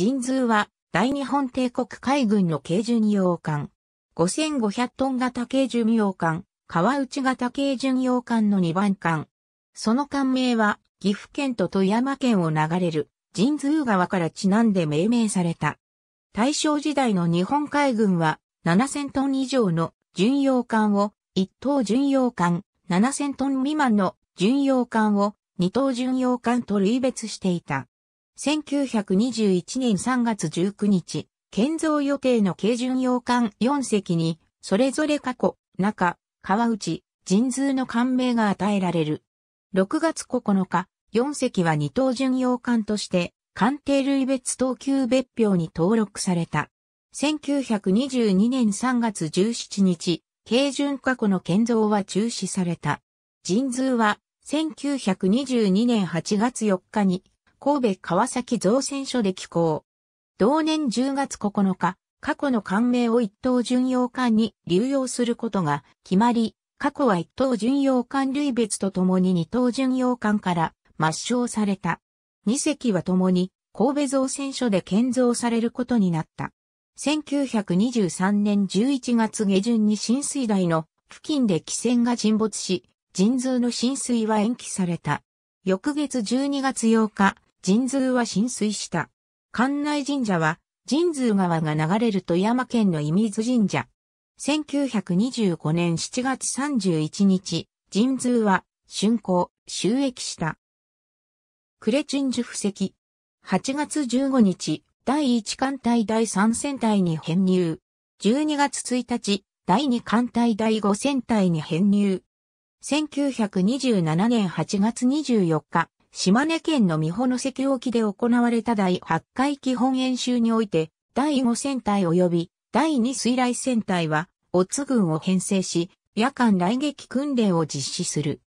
神通は、大日本帝国海軍の軽巡洋艦。5500トン型軽巡洋艦、川内型軽巡洋艦の2番艦。その艦名は、岐阜県と富山県を流れる、神通川からちなんで命名された。大正時代の日本海軍は、7000トン以上の巡洋艦を、1等巡洋艦、7000トン未満の巡洋艦を、2等巡洋艦と類別していた。1921年3月19日、建造予定の軽巡洋艦4隻に、それぞれ過去、中、川内、神通の艦名が与えられる。6月9日、4隻は二等巡洋艦として、艦艇類別等級別表に登録された。1922年3月17日、軽巡過去の建造は中止された。神通は、1922年8月4日に、神戸川崎造船所で寄港。同年10月9日、過去の艦名を一等巡洋艦に流用することが決まり、過去は一等巡洋艦類別とともに二等巡洋艦から抹消された。二隻はともに神戸造船所で建造されることになった。1923年11月下旬に浸水台の付近で汽船が沈没し、人通の浸水は延期された。翌月12月8日、神通は浸水した。関内神社は、神通川が流れる富山県の伊水神社。1925年7月31日、神通は、竣工、収益した。クレチンジュ布石。8月15日、第1艦隊第3戦隊に編入。12月1日、第2艦隊第5戦隊に編入。1927年8月24日、島根県の美保の関沖で行われた第8回基本演習において、第5戦隊及び第2水雷戦隊は、オツ軍を編成し、夜間雷撃訓練を実施する。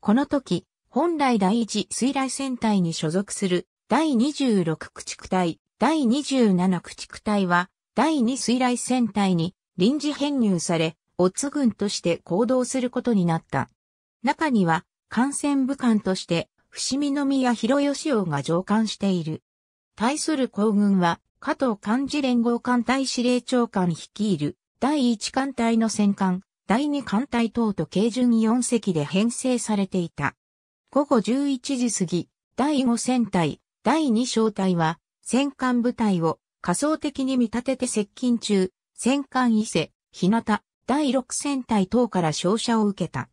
この時、本来第1水雷戦隊に所属する第26駆逐隊、第27駆逐隊は、第2水雷戦隊に臨時編入され、オツ軍として行動することになった。中には、艦船武官として伏見宮広義王が上官している。対する皇軍は、加藤漢字連合艦隊司令長官率いる、第一艦隊の戦艦、第二艦隊等と軽巡4隻で編成されていた。午後11時過ぎ、第五戦隊、第二小隊は、戦艦部隊を仮想的に見立てて接近中、戦艦伊勢、日向、第六戦隊等から照射を受けた。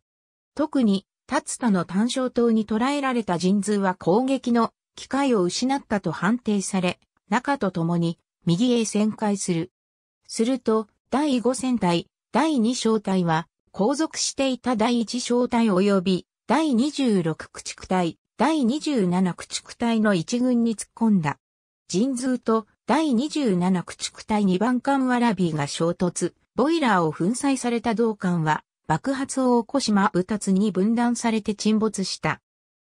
特に、達田の単勝党に捕らえられた人数は攻撃の機会を失ったと判定され、中と共に右へ旋回する。すると、第5戦隊、第2小隊は、後続していた第1小隊及び、第26駆逐隊、第27駆逐隊の一軍に突っ込んだ。人数と第27駆逐隊2番艦ワラビーが衝突、ボイラーを粉砕された同艦は爆発を起こし真二つに分断されて沈没した。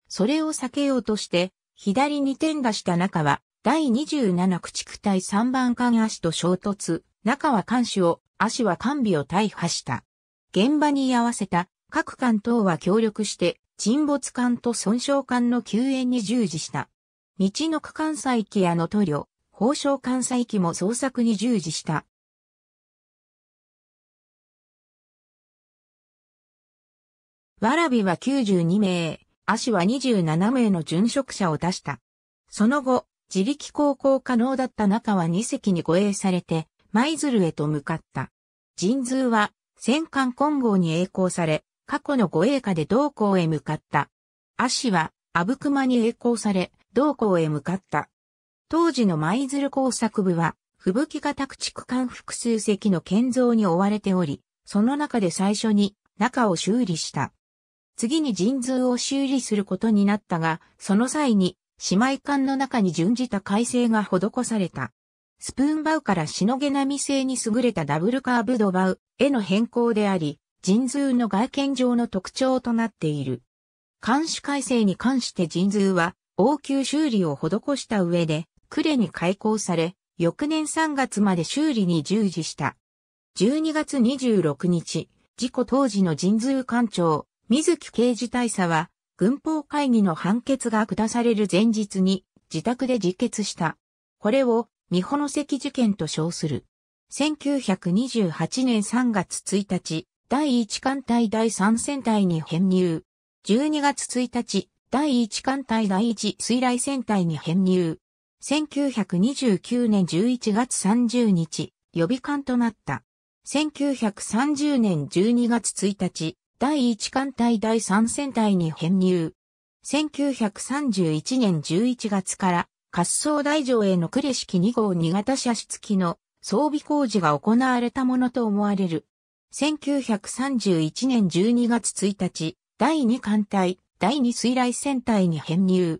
それを避けようとして、左に転がした中は、第27駆逐隊3番艦足と衝突、中は艦首を、足は艦尾を大破した。現場に居合わせた各艦等は協力して、沈没艦と損傷艦の救援に従事した。道の区関西機やの塗料、放生関西機も捜索に従事した。わらびは92名、足は27名の殉職者を出した。その後、自力航行可能だった中は2隻に護衛されて、舞鶴へと向かった。神通は、戦艦混合に栄光され、過去の護衛下で同行へ向かった。足は、阿武熊に栄光され、同行へ向かった。当時の舞鶴工作部は、吹雪型駆逐艦複数隻の建造に追われており、その中で最初に中を修理した。次に神通を修理することになったが、その際に、姉妹艦の中に準じた改正が施された。スプーンバウからしのげ並性に優れたダブルカーブドバウへの変更であり、神通の外見上の特徴となっている。監視改正に関して神通は、応急修理を施した上で、呉に開港され、翌年3月まで修理に従事した。12月26日、事故当時の神通艦長、水木刑事大佐は、軍法会議の判決が下される前日に、自宅で自決した。これを、三保関事件と称する。1928年3月1日、第1艦隊第3戦隊に編入。12月1日、第1艦隊第1水雷戦隊に編入。1929年11月30日、予備艦となった。1930年12月1日、第1艦隊第3戦隊に編入。1931年11月から滑走台上への呉式2号2型車室付きの装備工事が行われたものと思われる。1931年12月1日、第2艦隊、第2水雷戦隊に編入。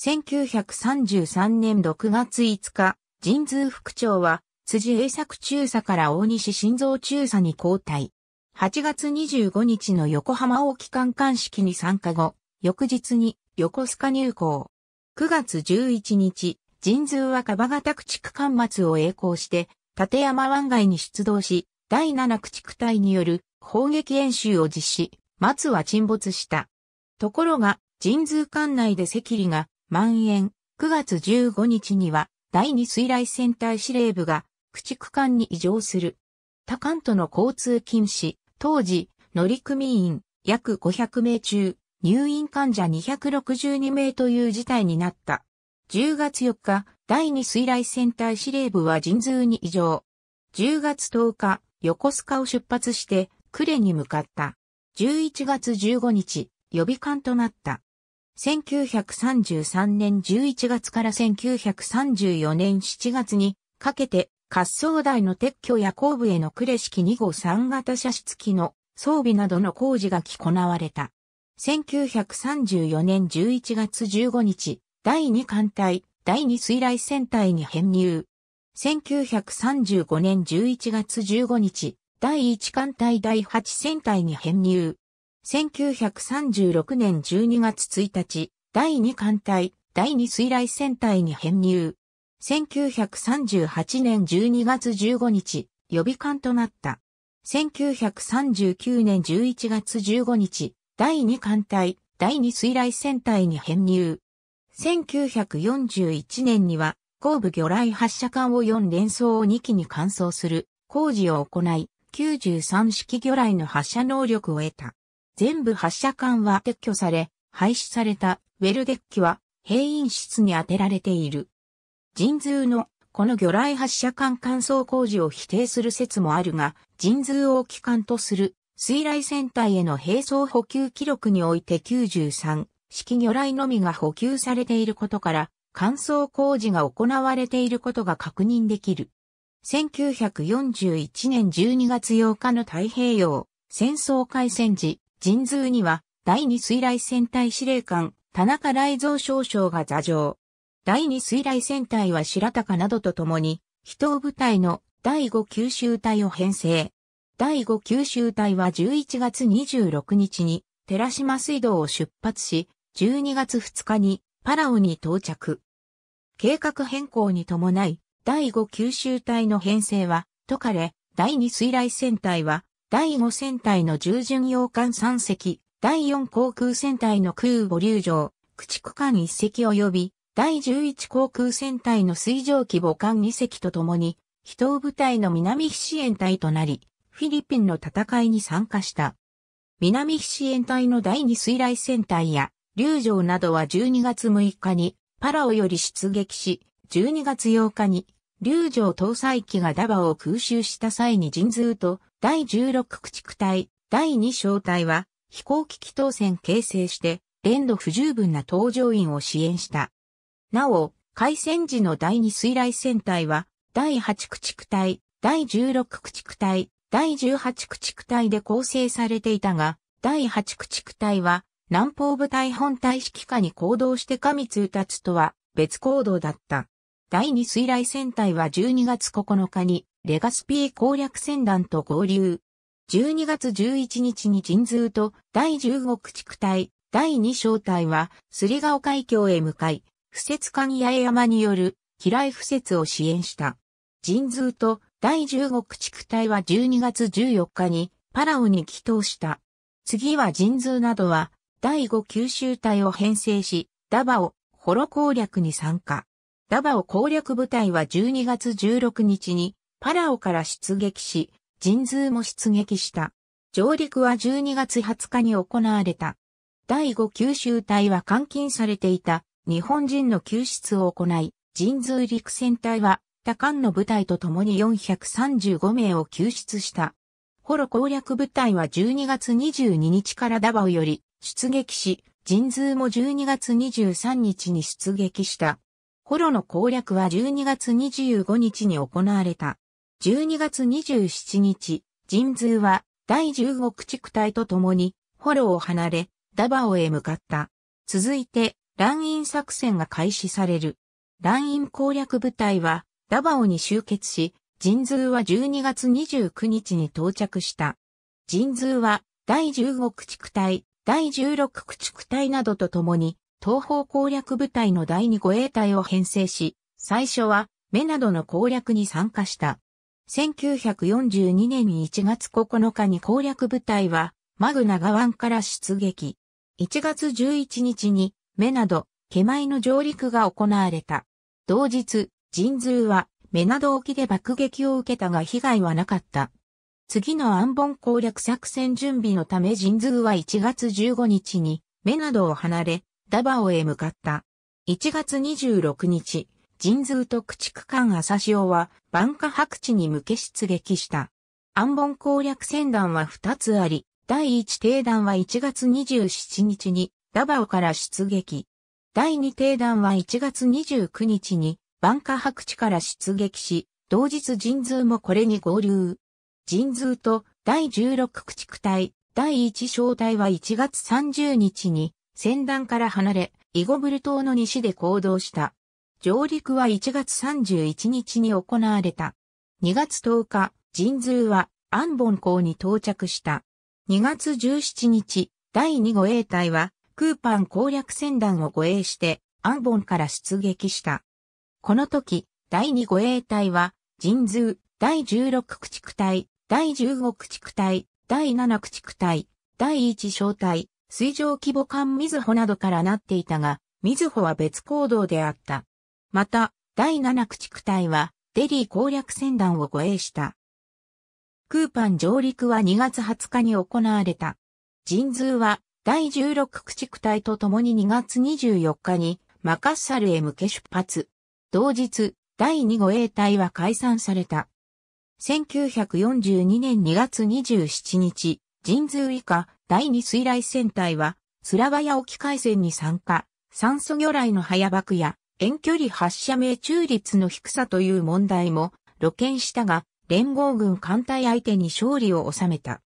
1933年6月5日、神通副長は、辻栄作中佐から大西晋三中佐に交代。8月25日の横浜大機関艦式に参加後、翌日に横須賀入港。9月11日、神通若葉型駆逐艦末を栄光して、立山湾外に出動し、第7駆逐隊による砲撃演習を実施、末は沈没した。ところが、神通艦内で赤痢が蔓延、9月15日には、第2水雷戦隊司令部が、駆逐艦に異常する。他艦との交通禁止、当時、乗組員約500名中、入院患者262名という事態になった。10月4日、第二水雷戦隊司令部は人数に異常。10月10日、横須賀を出発して、呉に向かった。11月15日、予備艦となった。1933年11月から1934年7月にかけて滑走台の撤去や後部への呉式2号3型車種機の装備などの工事がこなわれた。1934年11月15日、第2艦隊、第2水雷戦隊に編入。1935年11月15日、第1艦隊第8戦隊に編入。1936年12月1日、第2艦隊、第2水雷戦隊に編入。1938年12月15日、予備官となった。1939年11月15日、第2艦隊、第2水雷戦隊に編入。1941年には、後部魚雷発射艦を4連装を2機に換装する工事を行い、93式魚雷の発射能力を得た。全部発射艦は撤去され、廃止されたウェルデッキは兵員室に当てられている。神通のこの魚雷発射管乾燥工事を否定する説もあるが、神通を機関とする水雷戦隊への並走補給記録において93式魚雷のみが補給されていることから、乾燥工事が行われていることが確認できる。1941年12月8日の太平洋戦争開戦時、神通には第二水雷戦隊司令官田中雷蔵少将が座上、第二水雷戦隊は白鷹などと共に、非東部隊の第五九州隊を編成。第五九州隊は11月26日に寺島水道を出発し、12月2日にパラオに到着。計画変更に伴い、第五九州隊の編成は、トカレ、第二水雷戦隊は、第五戦隊の従巡洋艦3隻、第四航空戦隊の空母流城、駆逐艦1隻及び、第11航空戦隊の水上気母艦2隻と共に、飛島部隊の南必支援隊となり、フィリピンの戦いに参加した。南必支援隊の第2水雷戦隊や、竜城などは12月6日に、パラオより出撃し、12月8日に、竜城搭載機がダバを空襲した際に人数と、第16駆逐隊、第2小隊は、飛行機機当船形成して、連度不十分な搭乗員を支援した。なお、海戦時の第二水雷戦隊は、第八駆逐隊、第十六駆逐隊、第十八駆逐隊で構成されていたが、第八駆逐隊は、南方部隊本隊指揮下に行動して神通達とは別行動だった。第二水雷戦隊は12月9日にレガスピー攻略戦団と合流。12月11日に神通と第15駆逐隊、第2小隊はすりガオ海峡へ向かい、不説官八重山による、機雷不説を支援した。神通と第15駆逐隊は12月14日にパラオに帰投した。次は神通などは第5九州隊を編成し、ダバオ、ホロ攻略に参加。ダバオ攻略部隊は12月16日にパラオから出撃し、神通も出撃した。上陸は12月20日に行われた。第5九州隊は監禁されていた日本人の救出を行い、神通陸戦隊は、他艦の部隊と共に435名を救出した。ホロ攻略部隊は12月22日からダバオより出撃し、神通も12月23日に出撃した。ホロの攻略は12月25日に行われた。12月27日、神通は第15駆逐隊と共にホロを離れ、ダバオへ向かった。続いて、乱印作戦が開始される。乱印攻略部隊はダバオに集結し、人通は12月29日に到着した。人通は第15駆逐隊、第16駆逐隊などと共に、東方攻略部隊の第2護衛隊を編成し、最初は、目などの攻略に参加した。1942年1月9日に攻略部隊は、マグナガ湾から出撃。1月11日に、目など、毛前の上陸が行われた。同日、神通は、目など沖で爆撃を受けたが被害はなかった。次の安本攻略作戦準備のため神通は1月15日に、目などを離れ、ダバオへ向かった。1月26日、神通と駆逐艦朝潮は、万華白地に向け出撃した。安本攻略戦団は2つあり、第1艇団は1月27日にダバオから出撃。第2艇団は1月29日にバンカ白地から出撃し、同日神通もこれに合流。神通と第16駆逐隊、第1小隊は1月30日に戦団から離れ、イゴブル島の西で行動した。上陸は1月31日に行われた。2月10日、神通はアンボン港に到着した。2月17日、第2護衛隊はクーパン攻略船団を護衛して、アンボンから出撃した。この時、第2護衛隊は、神通、第16駆逐隊、第15駆逐隊、第7駆逐隊、第1小隊、水上規模艦水穂などからなっていたが、水穂は別行動であった。また、第7駆逐隊は、デリー攻略船団を護衛した。クーパン上陸は2月20日に行われた。神通は第16駆逐隊と共に2月24日にマカッサルへ向け出発。同日、第2護衛隊は解散された。1942年2月27日、神通以下第2水雷戦隊はスラバヤ沖海戦に参加、酸素魚雷の早爆や遠距離発射命中率の低さという問題も露見したが、連合軍艦隊相手に勝利を収めた。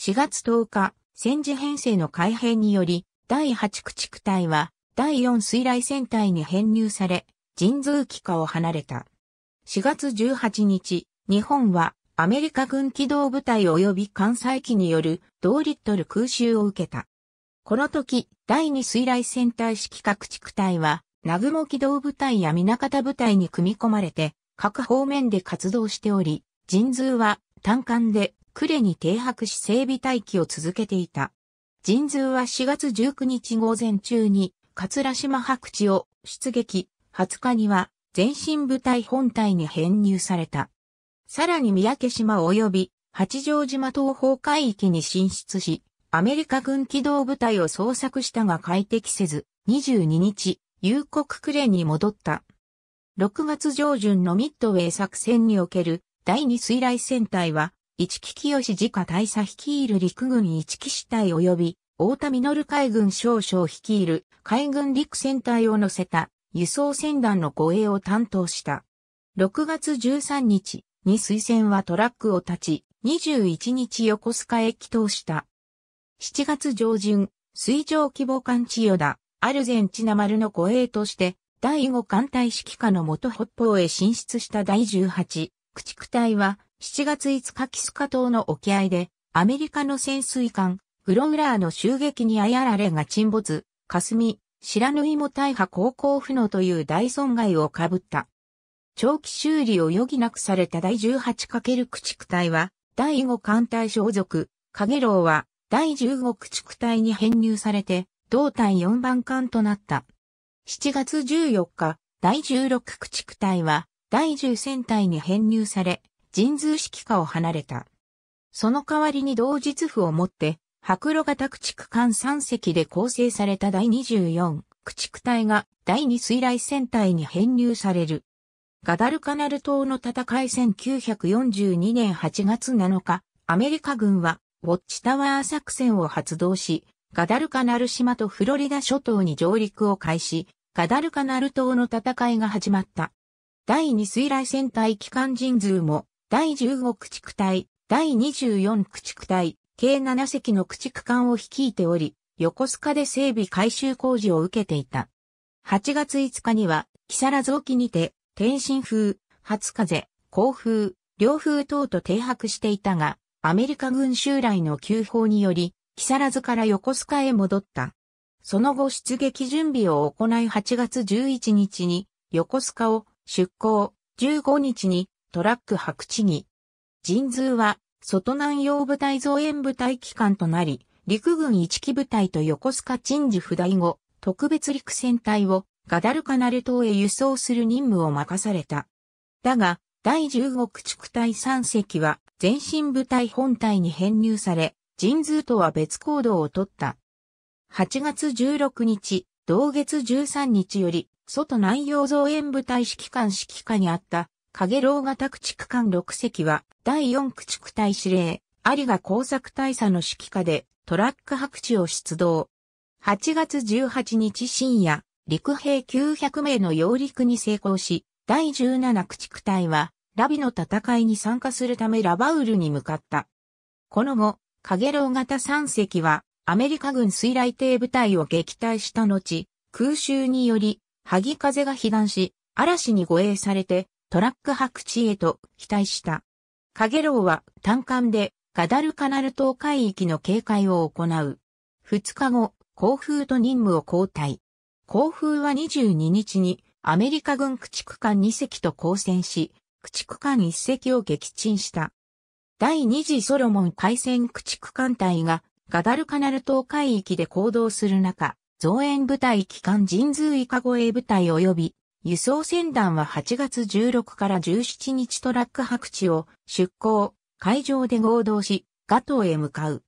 4月10日、戦時編成の改変により、第8駆逐隊は、第4水雷戦隊に編入され、神通機下を離れた。4月18日、日本はアメリカ軍機動部隊及び艦載機による同リットル空襲を受けた。この時、第2水雷戦隊指揮駆逐隊は、南雲機動部隊や南方部隊に組み込まれて、各方面で活動しており、人通は単管で呉に停泊し整備待機を続けていた。人数は4月19日午前中に、桂島白地を出撃、20日には前進部隊本隊に編入された。さらに三宅島及び八丈島東方海域に進出し、アメリカ軍機動部隊を捜索したが快適せず、22日、夕刻クレに戻った。6月上旬のミッドウェイ作戦における第2水雷戦隊は、市木清自家大佐率いる陸軍市木支隊及び、大田実海軍少将率いる海軍陸戦隊を乗せた輸送船団の護衛を担当した。6月13日に水船はトラックを立ち、21日横須賀へ帰投した。7月上旬、水上規模艦千代田、アルゼンチナ丸の護衛として、第5艦隊指揮下の元北方へ進出した第18、駆逐隊は、7月5日キスカ島の沖合で、アメリカの潜水艦、グロウラーの襲撃にあやられが沈没、霞、白塗いも大破航行不能という大損害を被った。長期修理を余儀なくされた第 18× 駆逐隊は、第5艦隊所属、影楼は、第15駆逐隊に編入されて、同隊4番艦となった。7月14日、第16駆逐隊は、第10戦隊に編入され、神通式下を離れた。その代わりに同日府を持って、白露型駆逐艦3隻で構成された第24駆逐隊が第2水雷戦隊に編入される。ガダルカナル島の戦い1942年8月7日、アメリカ軍はウォッチタワー作戦を発動し、ガダルカナル島とフロリダ諸島に上陸を開始、ガダルカナル島の戦いが始まった。第2水雷戦隊機関人数も第15駆逐隊、第24駆逐隊、計7隻の駆逐艦を率いており、横須賀で整備改修工事を受けていた。8月5日には、木更津沖にて、天津風、初風、甲風、両風等と停泊していたが、アメリカ軍襲来の急報により、木更津から横須賀へ戻った。その後出撃準備を行い8月11日に横須賀を出港、15日にトラック白地に。人通は、外南洋部隊増援部隊機関となり、陸軍一機部隊と横須賀鎮守不代後、特別陸戦隊をガダルカナル島へ輸送する任務を任された。だが、第十五駆逐隊三隻は前進部隊本隊に編入され、人通とは別行動をとった。8月16日、同月13日より、外南洋増援部隊指揮官指揮下にあった影楼型駆逐艦6隻は、第4駆逐隊司令、有賀工作大佐の指揮下で、トラック白地を出動。8月18日深夜、陸兵900名の揚陸に成功し、第17駆逐隊は、ラビの戦いに参加するためラバウルに向かった。この後、影楼型3隻は、アメリカ軍水雷艇部隊を撃退した後、空襲により、萩風が被弾し、嵐に護衛されて、トラック白地へと期待した。カゲロウは単艦でガダルカナル島海域の警戒を行う。2日後、航風と任務を交代。航風は22日にアメリカ軍駆逐艦2隻と交戦し、駆逐艦1隻を撃沈した。第2次ソロモン海戦駆逐艦隊がガダルカナル島海域で行動する中、増援部隊機関人数イカ護衛部隊及び輸送船団は8月16から17日トラック白地を出港、海上で合同し、ガトーへ向かう。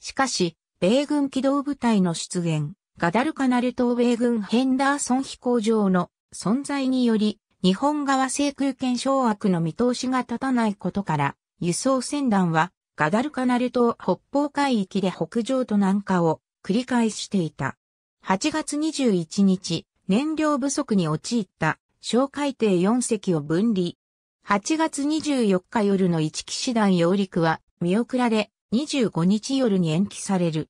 しかし、米軍機動部隊の出現、ガダルカナル島米軍ヘンダーソン飛行場の存在により、日本側制空権掌握の見通しが立たないことから、輸送船団はガダルカナル島北方海域で北上と南下を繰り返していた。8月21日、燃料不足に陥った小海底4隻を分離。8月24日夜の1騎士団揚陸は見送られ25日夜に延期される。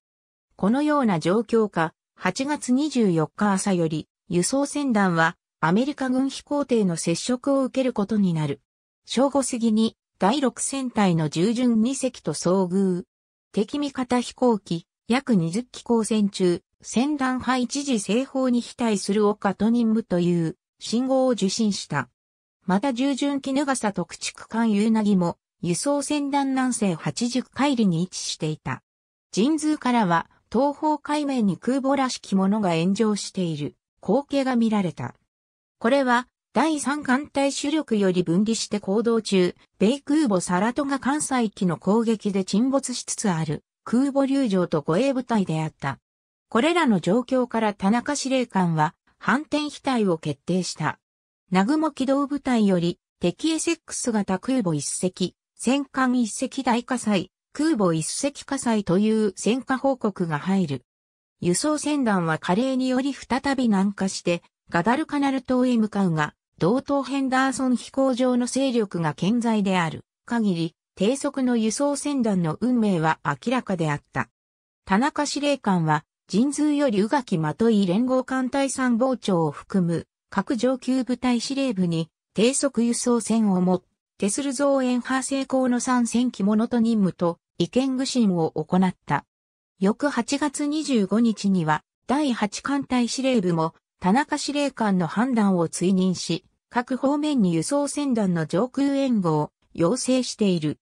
このような状況下、8月24日朝より輸送船団はアメリカ軍飛行艇の接触を受けることになる。正午過ぎに第6戦隊の従順2隻と遭遇。敵味方飛行機約20機構戦中、戦乱派一時西方に非対する岡と任務という信号を受信した。また従順絹笠特駆逐艦夕凪も輸送船団南西80海里に位置していた。神通からは東方海面に空母らしきものが炎上している光景が見られた。これは第三艦隊主力より分離して行動中、米空母サラトが関西機の攻撃で沈没しつつある空母流上と護衛部隊であった。これらの状況から田中司令官は反転飛体を決定した。南雲機動部隊より敵 S-X 型空母一隻、戦艦一隻大火災、空母一隻火災という戦火報告が入る。輸送船団は加齢により再び南下して、ガダルカナル島へ向かうが、同等ヘンダーソン飛行場の勢力が健在である限り、低速の輸送船団の運命は明らかであった。田中司令官は神通より宇垣とい連合艦隊参謀長を含む各上級部隊司令部に低速輸送船をもってする増援派成功の参戦機物と任務と意見具信を行った。翌8月25日には第8艦隊司令部も田中司令官の判断を追認し、各方面に輸送船団の上空援護を要請している。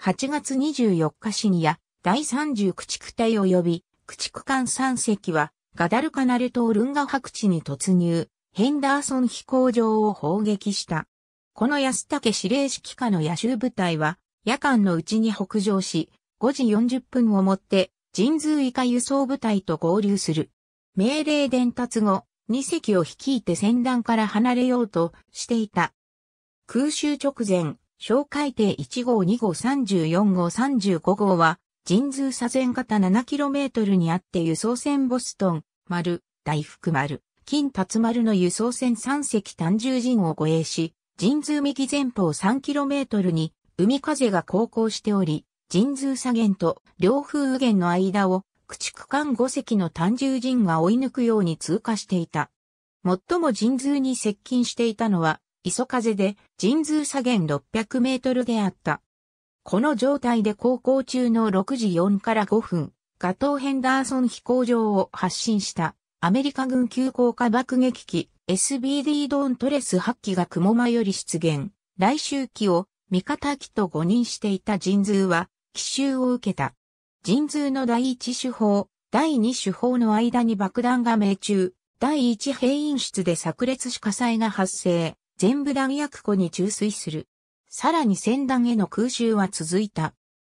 8月24日深夜、第3 0地区隊及び駆逐艦3隻は、ガダルカナル島ルンガ白地に突入、ヘンダーソン飛行場を砲撃した。この安武司令指揮下の野州部隊は、夜間のうちに北上し、5時40分をもって、神通以下輸送部隊と合流する。命令伝達後、2隻を率いて戦団から離れようとしていた。空襲直前、小海艇1号2号34号35号は、神通左前型 7km にあって輸送船ボストン、丸、大福丸、金達丸の輸送船3隻単重陣を護衛し、神通右前方 3km に海風が航行しており、神通左舷と両風右舷の間を駆逐艦5隻の単重陣が追い抜くように通過していた。最も神通に接近していたのは、磯風で神通左舷600メートルであった。この状態で航行中の6時4から5分、ガトー・ヘンダーソン飛行場を発進したアメリカ軍急降下爆撃機 SBD ドーントレス8機が雲間より出現、来襲機を味方機と誤認していた人数は奇襲を受けた。人数の第一手法、第二手法の間に爆弾が命中、第一兵員室で炸裂し火災が発生、全部弾薬庫に注水する。さらに船団への空襲は続いた。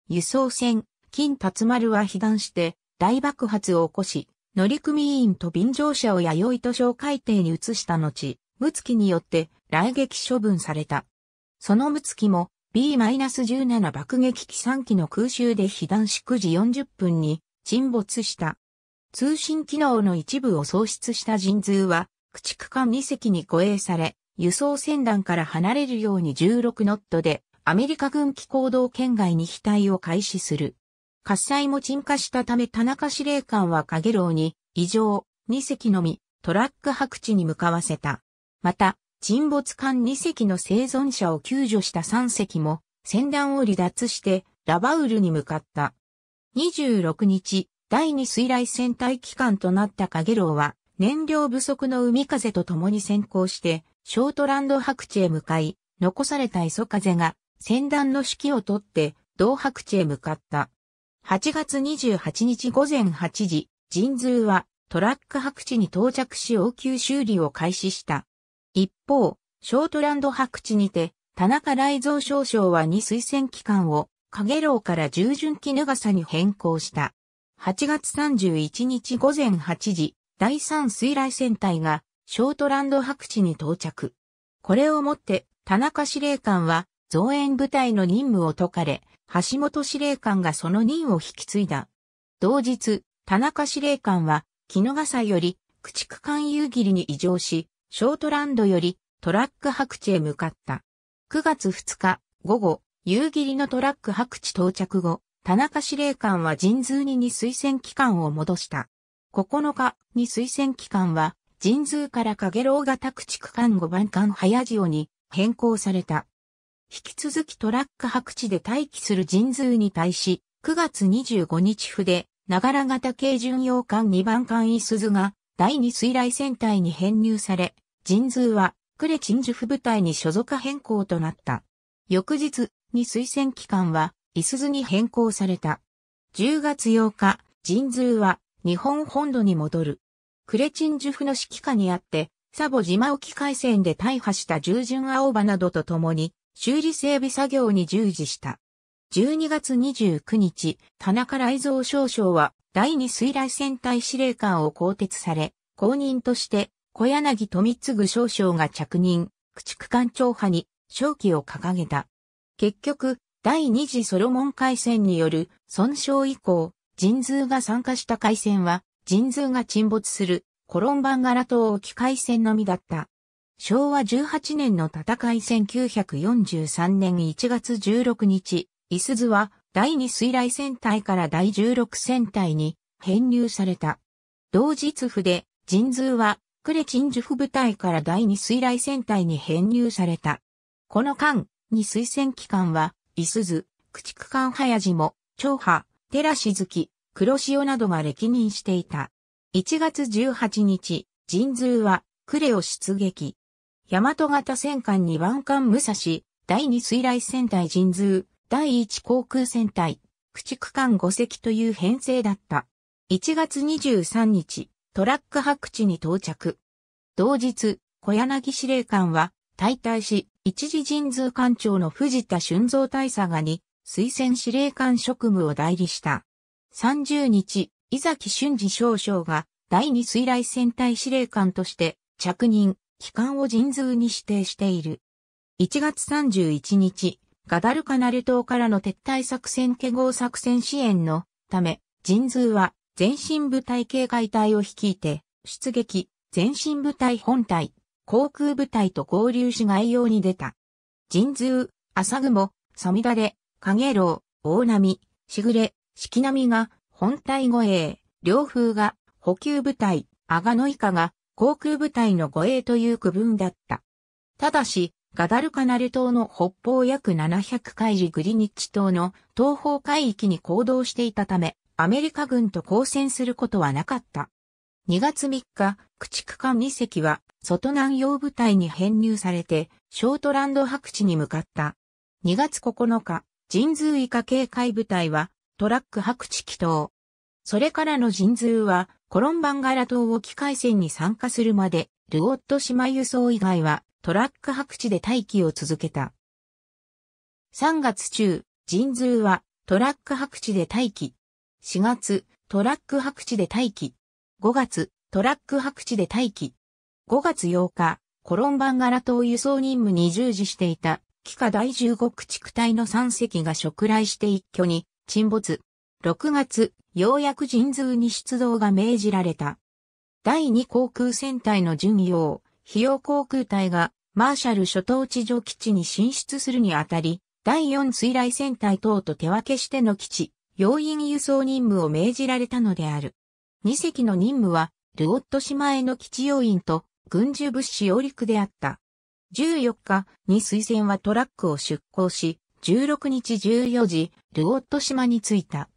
輸送船、金達丸は被弾して大爆発を起こし、乗組員と便乗者を弥生と小海底に移した後、ムツキによって来撃処分された。そのムツキも B-17 爆撃機3機の空襲で被弾し9時40分に沈没した。通信機能の一部を喪失した人数は、駆逐艦2隻に護衛され、輸送船団から離れるように16ノットでアメリカ軍機行動圏外に飛隊を開始する。火災も沈下したため田中司令官は影楼に異常2隻のみトラック白地に向かわせた。また、沈没艦2隻の生存者を救助した3隻も船団を離脱してラバウルに向かった。26日、第2水雷戦隊機関となった影楼は燃料不足の海風と共に先行してショートランド白地へ向かい、残された磯風が船団の指揮をとって同白地へ向かった。8月28日午前8時、神通はトラック白地に到着し応急修理を開始した。一方、ショートランド白地にて、田中雷蔵少将は2推薦機関を、影楼から従順機がさに変更した。8月31日午前8時、第3水雷戦隊が、ショートランド白地に到着。これをもって、田中司令官は、増援部隊の任務を解かれ、橋本司令官がその任を引き継いだ。同日、田中司令官は、木野笠より、駆逐艦夕霧に移乗し、ショートランドより、トラック白地へ向かった。9月2日、午後、夕霧のトラック白地到着後、田中司令官は神通にに推薦機関を戻した。9日に推薦機関は、神通から影楼が宅地区間5番間早塩に変更された。引き続きトラック白地で待機する神通に対し、9月25日筆、長良型軽巡洋艦2番艦伊鈴が第2水雷戦隊に編入され、神通は呉鎮守府部隊に所属変更となった。翌日に推薦機関は伊鈴に変更された。10月8日、神通は日本本土に戻る。クレチンジュフの指揮下にあって、サボ島沖海戦で大破した従順青葉などと共に、修理整備作業に従事した。12月29日、田中雷蔵少将は、第二水雷戦隊司令官を更迭され、後任として、小柳富次少将が着任、駆逐艦長派に、正機を掲げた。結局、第二次ソロモン海戦による損傷以降、人数が参加した海戦は、神通が沈没するコロンバンガラ島沖海戦のみだった。昭和18年の戦い1943年1月16日、イスズは第2水雷戦隊から第16戦隊に編入された。同日府で、神通は、クレチンジュフ部隊から第2水雷戦隊に編入された。この間、に推薦機関は、イスズ、駆逐艦早地も、長波、寺ラシ黒潮などが歴任していた。1月18日、神通は、呉を出撃。大和型戦艦2番艦武蔵、第2水雷戦隊神通、第1航空戦隊、駆逐艦5隻という編成だった。1月23日、トラック白地に到着。同日、小柳司令官は、退隊し、一時神通艦長の藤田俊造大佐がに、推薦司令官職務を代理した。30日、伊崎俊二少将が第二水雷戦隊司令官として着任、機関を人通に指定している。1月31日、ガダルカナル島からの撤退作戦化合作戦支援のため、人通は全身部隊警戒隊を率いて、出撃、全身部隊本隊、航空部隊と合流し外洋に出た。人通、朝雲、サミダレ、カゲロウ、大波、しぐれ、四季並が本体護衛、両風が補給部隊、阿賀野以下が航空部隊の護衛という区分だった。ただし、ガダルカナル島の北方約700海里グリニッチ島の東方海域に行動していたため、アメリカ軍と交戦することはなかった。2月3日、駆逐艦2隻は、外南洋部隊に編入されて、ショートランド白地に向かった。2月9日、神通以下警戒部隊は、トラック白地祈祷。それからの人通は、コロンバンガラ島沖海戦に参加するまで、ルオット島輸送以外は、トラック白地で待機を続けた。3月中、人通は、トラック白地で待機。4月、トラック白地で待機。5月、トラック白地で待機。5月8日、コロンバンガラ島輸送任務に従事していた、機化第15駆逐隊の3隻が食来して一挙に沈没。6月、ようやく神通に出動が命じられた。第2航空戦隊の巡洋、費用航空隊が、マーシャル諸島地上基地に進出するにあたり、第4水雷戦隊等と手分けしての基地、要員輸送任務を命じられたのである。2隻の任務は、ルオット島への基地要員と、軍需物資揚陸であった。14日に水船はトラックを出港し、16日14時、ルオット島に着いた。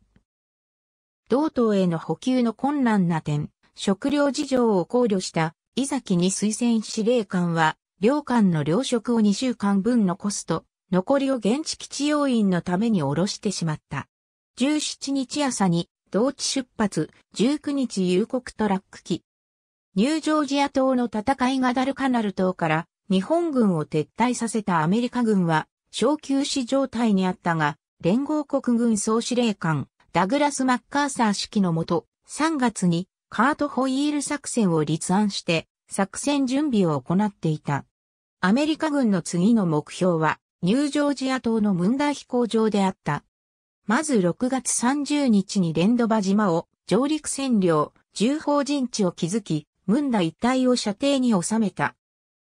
同島への補給の困難な点、食料事情を考慮した伊崎に推薦司令官は、両艦の糧食を2週間分残すと、残りを現地基地要員のために下ろしてしまった。17日朝に、同地出発、19日夕刻トラック機。ニュージョージア島の戦いがダルカナル島から日本軍を撤退させたアメリカ軍は小休止状態にあったが、連合国軍総司令官、ダグラス・マッカーサー指揮のもと、3月にカート・ホイール作戦を立案して、作戦準備を行っていた。アメリカ軍の次の目標は、ニュージョージア島のムンダ飛行場であった。まず6月30日にレンドバ島を上陸占領、重砲陣地を築き、ムンダ一帯を射程に収めた。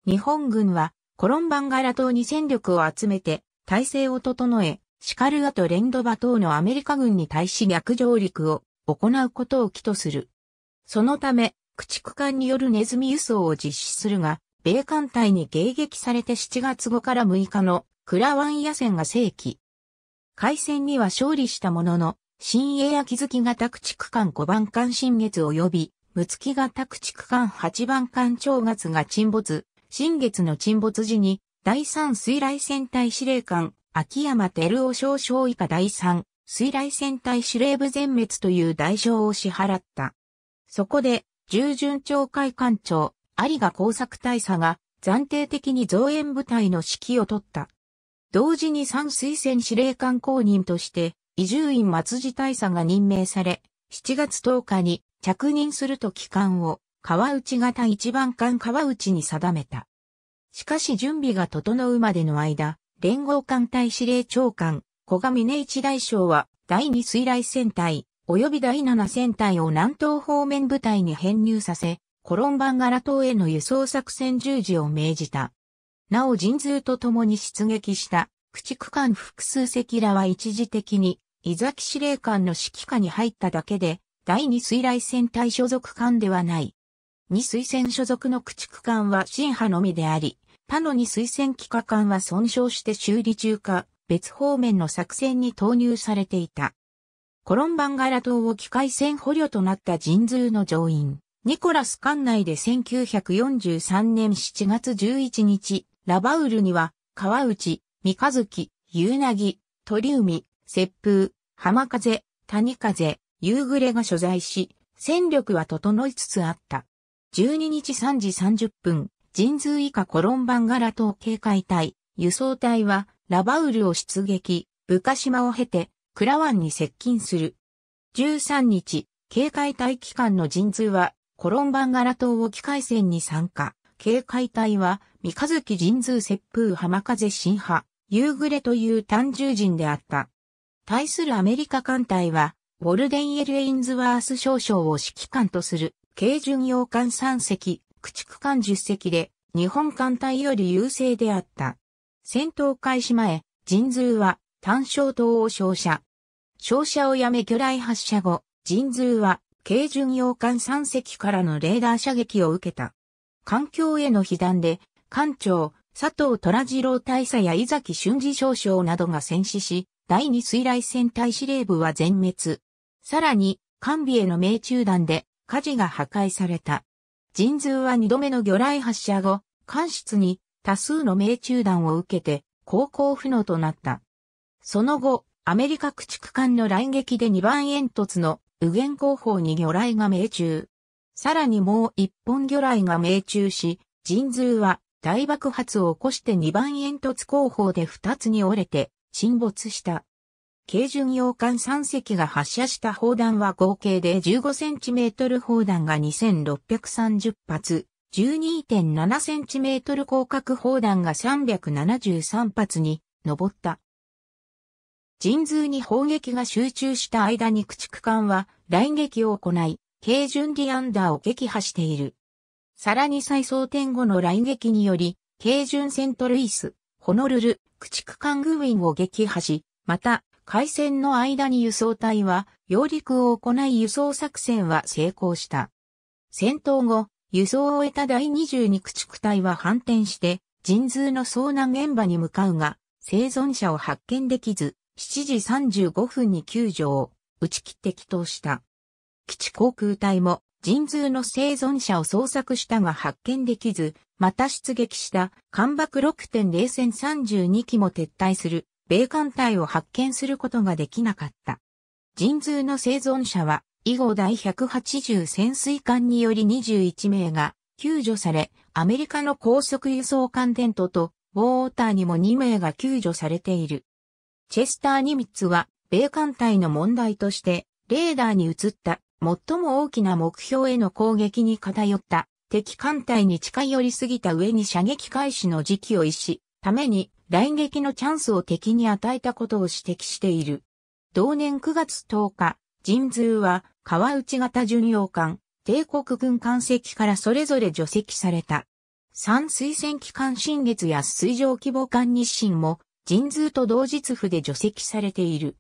日本軍はコロンバンガラ島に戦力を集めて、体制を整え、シカルアとレンドバ島のアメリカ軍に対し逆上陸を行うことを起とする。そのため、駆逐艦によるネズミ輸送を実施するが、米艦隊に迎撃されて7月後から6日のクラワン野戦が正規。海戦には勝利したものの、新エア気づき型駆逐艦5番艦新月及び、六月型駆逐艦8番艦長月が沈没、新月の沈没時に、第3水雷戦隊司令官、秋山照夫少将以下第3水雷戦隊司令部全滅という代償を支払った。そこで、従順町会館長、有賀工作大佐が暫定的に増援部隊の指揮を取った。同時に三水戦司令官公認として、伊住院松地大佐が任命され、7月10日に着任すると帰還を川内型一番艦川内に定めた。しかし準備が整うまでの間、連合艦隊司令長官、小賀峰一大将は、第二水雷戦隊、及び第七戦隊を南東方面部隊に編入させ、コロンバンガラ島への輸送作戦従事を命じた。なお人数と共に出撃した、駆逐艦複数隻らは一時的に、伊崎司令官の指揮下に入っただけで、第二水雷戦隊所属艦ではない。二推薦所属の駆逐艦は新派のみであり、他の二推薦機下艦は損傷して修理中か、別方面の作戦に投入されていた。コロンバンガラ島を機械船捕虜となった人通の乗員、ニコラス艦内で1943年7月11日、ラバウルには、川内、三日月、夕凪、鳥海、雪風、浜風、谷風、夕暮れが所在し、戦力は整いつつあった。12日3時30分、神通以下コロンバンガラ島警戒隊、輸送隊はラバウルを出撃、ブカ島を経て、クラワンに接近する。13日、警戒隊機関の神通は、コロンバンガラ島を機械戦に参加。警戒隊は、三日月神通接風浜風新派、夕暮れという単獣人であった。対するアメリカ艦隊は、ウォルデン・エル・エインズワース少将を指揮官とする軽巡洋艦3隻、駆逐艦10隻で、日本艦隊より優勢であった。戦闘開始前、神通は単勝島を照射。照射をやめ巨大発射後、神通は軽巡洋艦3隻からのレーダー射撃を受けた。環境への被弾で、艦長、佐藤虎次郎大佐や伊崎俊二少将などが戦死し、第二水雷戦隊司令部は全滅。さらに、艦尾への命中弾で、火事が破壊された。神通は二度目の魚雷発射後、艦室に多数の命中弾を受けて航行不能となった。その後、アメリカ駆逐艦の来撃で2番煙突の右舷後方に魚雷が命中。さらにもう一本魚雷が命中し、神通は大爆発を起こして2番煙突後方で2つに折れて沈没した。軽巡洋艦3隻が発射した砲弾は合計で 15cm 砲弾が2630発、12.7cm 広角砲弾が373発に上った。人数に砲撃が集中した間に駆逐艦は来撃を行い、軽巡ディアンダーを撃破している。さらに再装填後の来撃により、軽巡セントルイス、ホノルル、駆逐艦グウィンを撃破し、また、海戦の間に輸送隊は、揚陸を行い輸送作戦は成功した。戦闘後、輸送を終えた第22駆逐隊は反転して、神通の遭難現場に向かうが、生存者を発見できず、7時35分に救助を打ち切って帰投した。基地航空隊も神通の生存者を捜索したが発見できず、また出撃した艦爆6.0戦32機も撤退する米艦隊を発見することができなかった。人通の生存者は、以後第180潜水艦により21名が救助され、アメリカの高速輸送艦デントと、ウォーターにも2名が救助されている。チェスター・ニミッツは、米艦隊の問題として、レーダーに映った最も大きな目標への攻撃に偏った敵艦隊に近寄りすぎた上に射撃開始の時期を逸し、ために来撃のチャンスを敵に与えたことを指摘している。同年9月10日、神通は川内型巡洋艦、帝国軍艦隻からそれぞれ除籍された。三水戦機関新月や水上規模艦日清も、神通と同日府で除籍されている。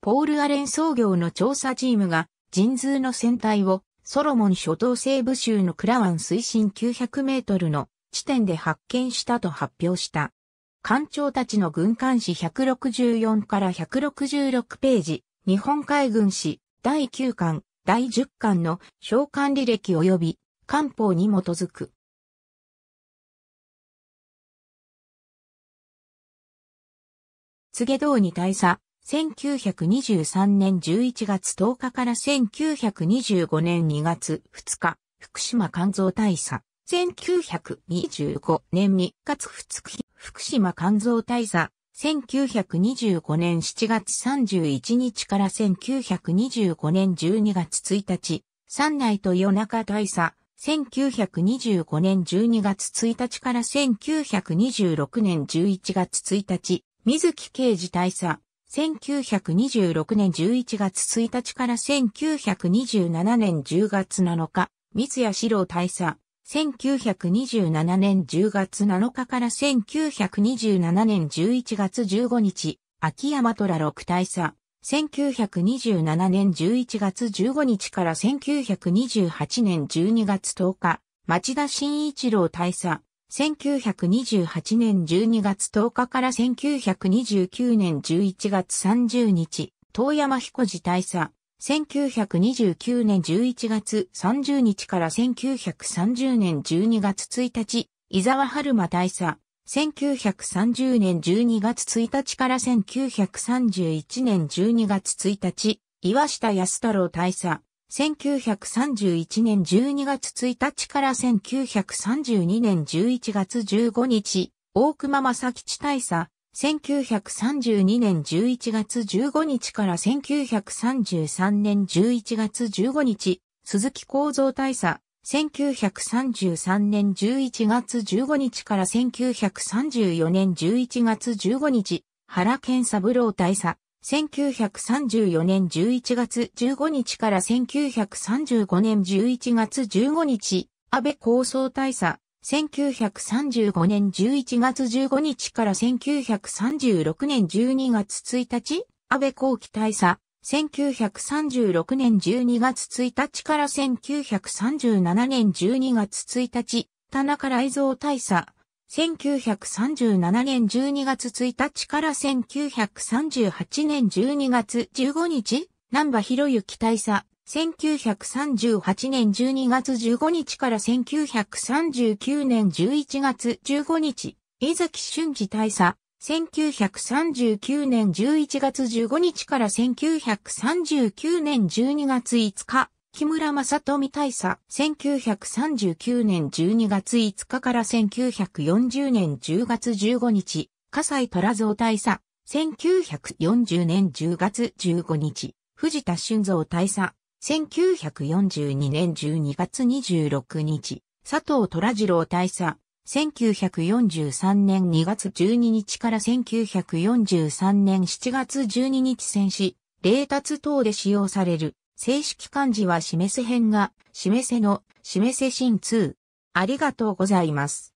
ポール・アレン創業の調査チームが、神通の船体を、ソロモン諸島西部州のクラワン水深900メートルの地点で発見したと発表した。艦長たちの軍艦史164から166ページ、日本海軍史第9巻、第10巻の召喚履歴及び官報に基づく。告げ道に大佐、1923年11月10日から1925年2月2日、福島肝臓大佐。1925年2月2日、福島肝臓大佐、1925年7月31日から1925年12月1日、三内と夜中大佐、1925年12月1日から1926年11月1日、水木刑事大佐、1926年11月1日から1927年10月7日、三谷四郎大佐、1927年10月7日から1927年11月15日、秋山虎六大佐。1927年11月15日から1928年12月10日、町田新一郎大佐。1928年12月10日から1929年11月30日、遠山彦寺大佐。1929年11月30日から1930年12月1日、伊沢春馬大佐。1930年12月1日から1931年12月1日、岩下安太郎大佐。1931年12月1日から1932年11月15日、大熊正吉大佐。1932年11月15日から1933年11月15日、鈴木構造大佐、1933年11月15日から1934年11月15日、原健三郎大佐、1934年11月15日から1935年11月15日、安倍構想大佐、1935年11月15日から1936年12月1日、安倍後期大佐、1936年12月1日から1937年12月1日、田中雷蔵大佐、1937年12月1日から1938年12月15日、南波博之大佐、1938年12月15日から1939年11月15日、伊崎俊治大佐、1939年11月15日から1939年12月5日、木村正富大佐、1939年12月5日から1940年10月15日、笠西虎蔵大佐、1940年10月15日、藤田俊蔵大佐、1942年12月26日、佐藤虎次郎大佐、1943年2月12日から1943年7月12日戦死、霊達等で使用される、正式漢字は示せ編が、示せの、示せ新通。ありがとうございます。